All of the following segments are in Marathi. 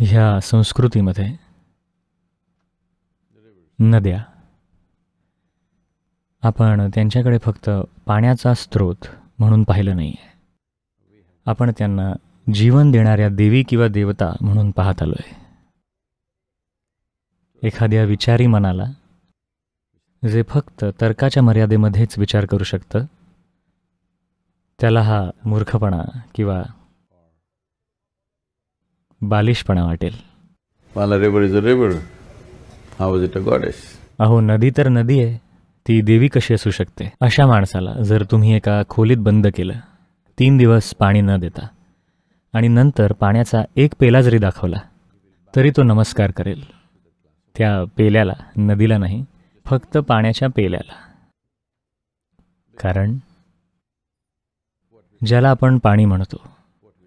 ह्या संस्कृतीमध्ये नद्या आपण त्यांच्याकडे फक्त पाण्याचा स्रोत म्हणून पाहिलं नाही आहे आपण त्यांना जीवन देणाऱ्या देवी किंवा देवता म्हणून पाहत आलो आहे एखाद्या विचारी मनाला जे फक्त तर्काच्या मर्यादेमध्येच विचार करू शकतं त्याला हा मूर्खपणा किंवा बालिशपणा वाटेल मला रेबर इज अ रेबर हा इज इट अ गॉडेस अहो नदी तर नदी आहे ती देवी कशी असू शकते अशा माणसाला जर तुम्ही एका खोलीत बंद केलं तीन दिवस पाणी न देता आणि नंतर पाण्याचा एक पेला जरी दाखवला तरी तो नमस्कार करेल त्या पेल्याला नदीला नाही फक्त पाण्याच्या पेल्याला कारण ज्याला आपण पाणी म्हणतो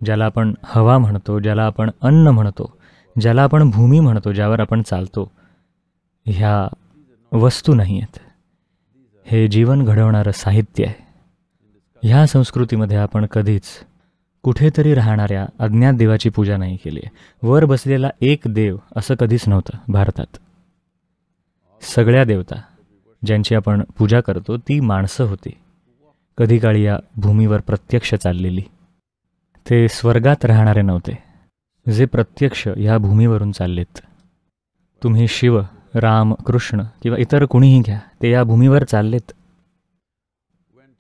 ज्याला आपण हवा म्हणतो ज्याला आपण अन्न म्हणतो ज्याला आपण भूमी म्हणतो ज्यावर आपण चालतो ह्या वस्तू नाही आहेत हे जीवन घडवणारं साहित्य आहे ह्या संस्कृतीमध्ये आपण कधीच कुठेतरी राहणाऱ्या अज्ञात देवाची पूजा नाही केली आहे वर बसलेला एक देव असं कधीच नव्हतं भारतात सगळ्या देवता ज्यांची आपण पूजा करतो ती माणसं होती कधी काळी या भूमीवर प्रत्यक्ष चाललेली ते स्वर्गात राहणारे नव्हते जे प्रत्यक्ष ह्या भूमीवरून चाललेत तुम्ही शिव राम कृष्ण किंवा इतर कुणीही घ्या ते या भूमीवर चाललेत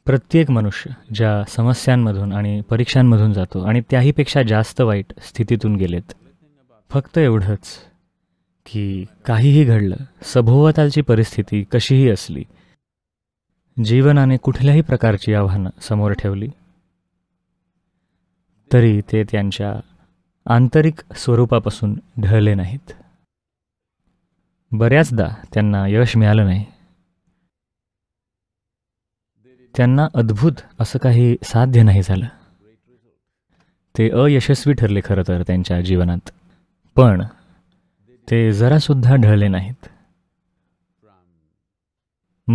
प्रत्येक मनुष्य ज्या समस्यांमधून आणि परीक्षांमधून जातो आणि त्याहीपेक्षा जास्त वाईट स्थितीतून गेलेत फक्त एवढंच की काहीही घडलं सभोवतालची परिस्थिती कशीही असली जीवनाने कुठल्याही प्रकारची आव्हानं समोर ठेवली तरी ते त्यांच्या आंतरिक स्वरूपापासून ढळले नाहीत बऱ्याचदा त्यांना यश मिळालं नाही त्यांना अद्भुत असं काही साध्य नाही झालं ते अयशस्वी ठरले खरं तर त्यांच्या जीवनात पण ते जरासुद्धा ढळले नाहीत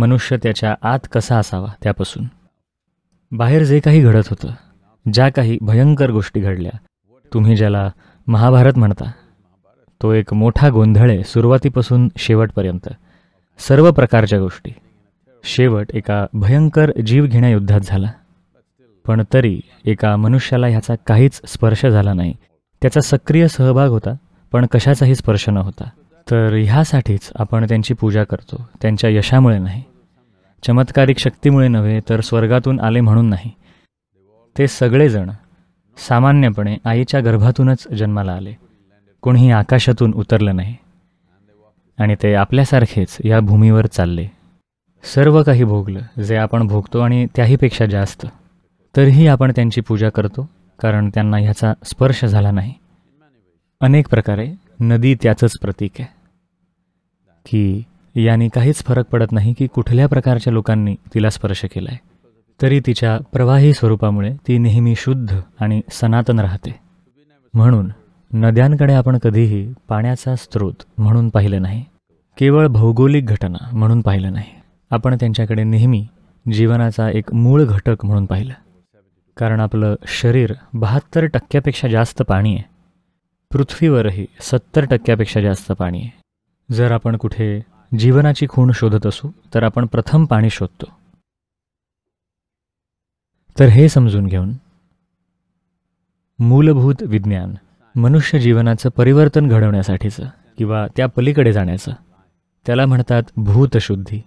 मनुष्य त्याच्या आत कसा असावा त्यापासून बाहेर जे काही घडत होतं ज्या काही भयंकर गोष्टी घडल्या तुम्ही ज्याला महाभारत म्हणता तो एक मोठा गोंधळ आहे सुरुवातीपासून शेवटपर्यंत सर्व प्रकारच्या गोष्टी शेवट एका भयंकर जीवघेण्या युद्धात झाला पण तरी एका मनुष्याला ह्याचा काहीच स्पर्श झाला नाही त्याचा सक्रिय सहभाग होता पण कशाचाही स्पर्श न होता तर ह्यासाठीच आपण त्यांची पूजा करतो त्यांच्या यशामुळे नाही चमत्कारिक शक्तीमुळे नव्हे तर स्वर्गातून आले म्हणून नाही ते सगळेजण सामान्यपणे आईच्या गर्भातूनच जन्माला आले कोणीही आकाशातून उतरलं नाही आणि ते आपल्यासारखेच या भूमीवर चालले सर्व काही भोगलं जे आपण भोगतो आणि त्याहीपेक्षा जास्त तरीही आपण त्यांची पूजा करतो कारण त्यांना ह्याचा स्पर्श झाला नाही अनेक प्रकारे नदी त्याचंच प्रतीक आहे की याने काहीच फरक पडत नाही की कुठल्या प्रकारच्या लोकांनी तिला स्पर्श केला आहे तरी तिच्या प्रवाही स्वरूपामुळे ती नेहमी शुद्ध आणि सनातन राहते म्हणून नद्यांकडे आपण कधीही पाण्याचा स्रोत म्हणून पाहिलं नाही केवळ भौगोलिक घटना म्हणून पाहिलं नाही आपण त्यांच्याकडे नेहमी जीवनाचा एक मूळ घटक म्हणून पाहिलं कारण आपलं शरीर बहात्तर टक्क्यापेक्षा जास्त पाणी आहे पृथ्वीवरही सत्तर टक्क्यापेक्षा जास्त पाणी आहे जर आपण कुठे जीवनाची खूण शोधत असू तर आपण प्रथम पाणी शोधतो तर हे समजून घेऊन मूलभूत विज्ञान मनुष्य जीवनाचं परिवर्तन घडवण्यासाठीचं किंवा त्या पलीकडे जाण्याचं त्याला म्हणतात भूतशुद्धी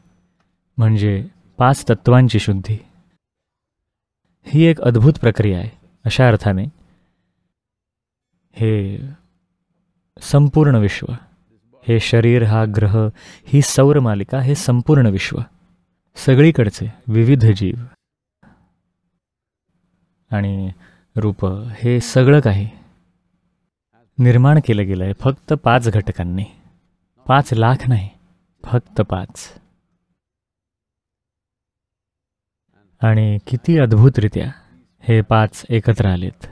म्हणजे पाच तत्वांची शुद्धी ही एक अद्भुत प्रक्रिया आहे अशा अर्थाने हे संपूर्ण विश्व हे शरीर हा ग्रह ही सौरमालिका हे संपूर्ण विश्व सगळीकडचे विविध जीव आणि रूप हे सगळं काही निर्माण केलं गेलं आहे फक्त पाच घटकांनी पाच लाख नाही फक्त पाच आणि किती अद्भुतरित्या हे पाच एकत्र आलेत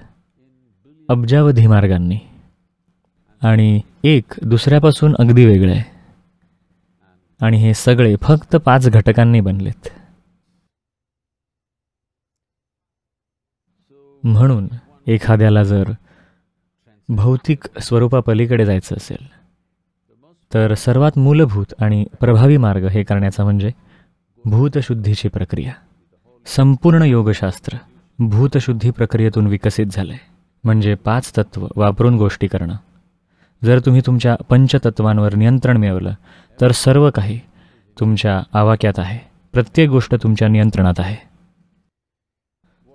अब्जावधी मार्गांनी आणि एक दुसऱ्यापासून अगदी वेगळं आहे आणि हे सगळे फक्त पाच घटकांनी बनलेत म्हणून एखाद्याला जर भौतिक स्वरूपापलीकडे जायचं असेल तर सर्वात मूलभूत आणि प्रभावी मार्ग हे करण्याचा म्हणजे भूतशुद्धीची प्रक्रिया संपूर्ण योगशास्त्र भूतशुद्धी प्रक्रियेतून विकसित झालं आहे म्हणजे पाच तत्त्व वापरून गोष्टी करणं जर तुम्ही तुमच्या पंचतत्वांवर नियंत्रण मिळवलं तर सर्व काही तुमच्या आवाक्यात आहे प्रत्येक गोष्ट तुमच्या नियंत्रणात आहे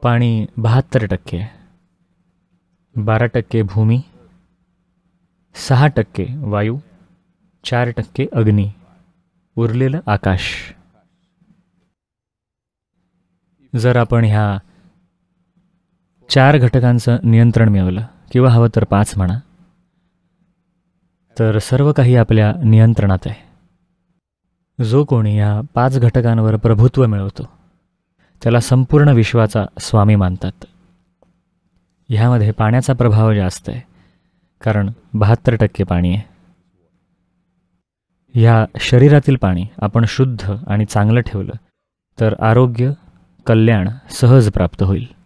पाणी बहात्तर टक्के बारा टक्के भूमी सहा टक्के वायू चार टक्के अग्नी उरलेलं आकाश जर आपण ह्या चार घटकांचं नियंत्रण मिळवलं किंवा हवं तर पाच म्हणा तर सर्व काही आपल्या नियंत्रणात आहे जो कोणी या पाच घटकांवर प्रभुत्व मिळवतो त्याला संपूर्ण विश्वाचा स्वामी मानतात ह्यामध्ये पाण्याचा प्रभाव जास्त आहे कारण बहात्तर टक्के पाणी आहे ह्या शरीरातील पाणी आपण शुद्ध आणि चांगलं ठेवलं तर आरोग्य कल्याण सहज प्राप्त होईल